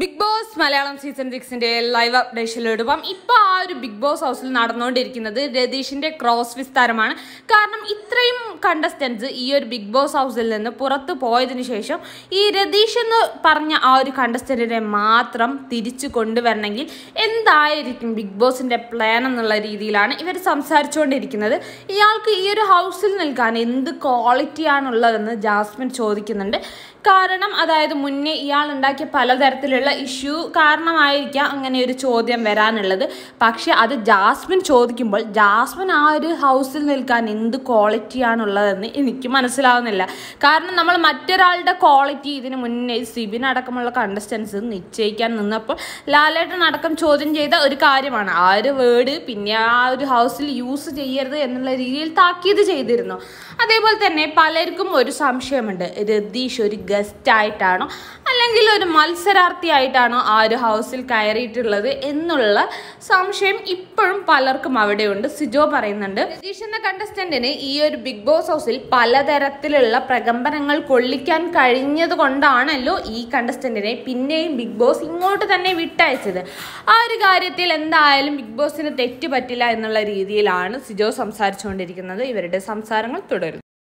big boss Malayalam season സിക്സിന്റെ live അപ്ഡേഷനിലിടുമ്പം ഇപ്പൊ ആ ഒരു ബിഗ് ബോസ് ഹൗസിൽ നടന്നുകൊണ്ടിരിക്കുന്നത് രതീഷിന്റെ ക്രോസ് വിസ്താരമാണ് കാരണം ഇത്രയും കണ്ടസ്റ്റൻസ് ഈ ഒരു ബിഗ് ബോസ് ഹൗസിൽ നിന്ന് പുറത്തു പോയതിനു ശേഷം ഈ രതീഷ് എന്ന് പറഞ്ഞ ആ ഒരു കണ്ടസ്റ്റന്റിനെ മാത്രം തിരിച്ചു കൊണ്ടുവരണമെങ്കിൽ എന്തായിരിക്കും ബിഗ് ബോസിന്റെ പ്ലാൻ എന്നുള്ള രീതിയിലാണ് ഇവർ സംസാരിച്ചുകൊണ്ടിരിക്കുന്നത് ഇയാൾക്ക് ഈ ഒരു ഹൗസിൽ നിൽക്കാൻ എന്ത് ക്വാളിറ്റിയാണുള്ളതെന്ന് ജാസ്മിൻ ചോദിക്കുന്നുണ്ട് കാരണം അതായത് മുന്നേ ഇയാൾ ഉണ്ടാക്കിയ പലതരത്തിൽ തമ്മിലുള്ള ഇഷ്യൂ കാരണമായിരിക്കാം അങ്ങനെ ഒരു ചോദ്യം വരാനുള്ളത് പക്ഷേ അത് ജാസ്മിൻ ചോദിക്കുമ്പോൾ ജാസ്മിൻ ആ ഒരു ഹൗസിൽ നിൽക്കാൻ എന്ത് ക്വാളിറ്റിയാണുള്ളതെന്ന് എനിക്ക് മനസ്സിലാവുന്നില്ല കാരണം നമ്മൾ മറ്റൊരാളുടെ ക്വാളിറ്റി ഇതിന് മുന്നേ സിബിൻ അടക്കമുള്ള കണ്ടസ്റ്റൻസ് നിശ്ചയിക്കാൻ നിന്നപ്പോൾ ലാലേട്ടൻ അടക്കം ചോദ്യം ചെയ്ത ഒരു കാര്യമാണ് ആ ഒരു വേർഡ് പിന്നെ ആ ഒരു ഹൗസിൽ യൂസ് ചെയ്യരുത് എന്നുള്ള രീതിയിൽ താക്കീത് ചെയ്തിരുന്നു അതേപോലെ തന്നെ പലർക്കും ഒരു സംശയമുണ്ട് രതീഷ് ഒരു ഗസ്റ്റായിട്ടാണോ അല്ലെങ്കിൽ ഒരു മത്സരാർത്ഥിയായിട്ടാണോ ആ ഒരു ഹൗസിൽ കയറിയിട്ടുള്ളത് എന്നുള്ള സംശയം ഇപ്പോഴും പലർക്കും അവിടെയുണ്ട് സിജോ പറയുന്നുണ്ട് രതീഷ് എന്ന കണ്ടസ്റ്റന്റിന് ഈ ഒരു ബിഗ് ബോസ് ഹൗസിൽ പലതരത്തിലുള്ള പ്രകമ്പനങ്ങൾ കൊള്ളിക്കാൻ കഴിഞ്ഞത് കൊണ്ടാണല്ലോ ഈ കണ്ടസ്റ്റന്റിനെ പിന്നെയും ബിഗ് ബോസ് ഇങ്ങോട്ട് തന്നെ വിട്ടയച്ചത് ആ ഒരു കാര്യത്തിൽ എന്തായാലും ബിഗ് ബോസിന് തെറ്റ് പറ്റില്ല എന്നുള്ള രീതിയിലാണ് സിജോ സംസാരിച്ചുകൊണ്ടിരിക്കുന്നത് ഇവരുടെ സംസാരങ്ങൾ തുടരുന്നു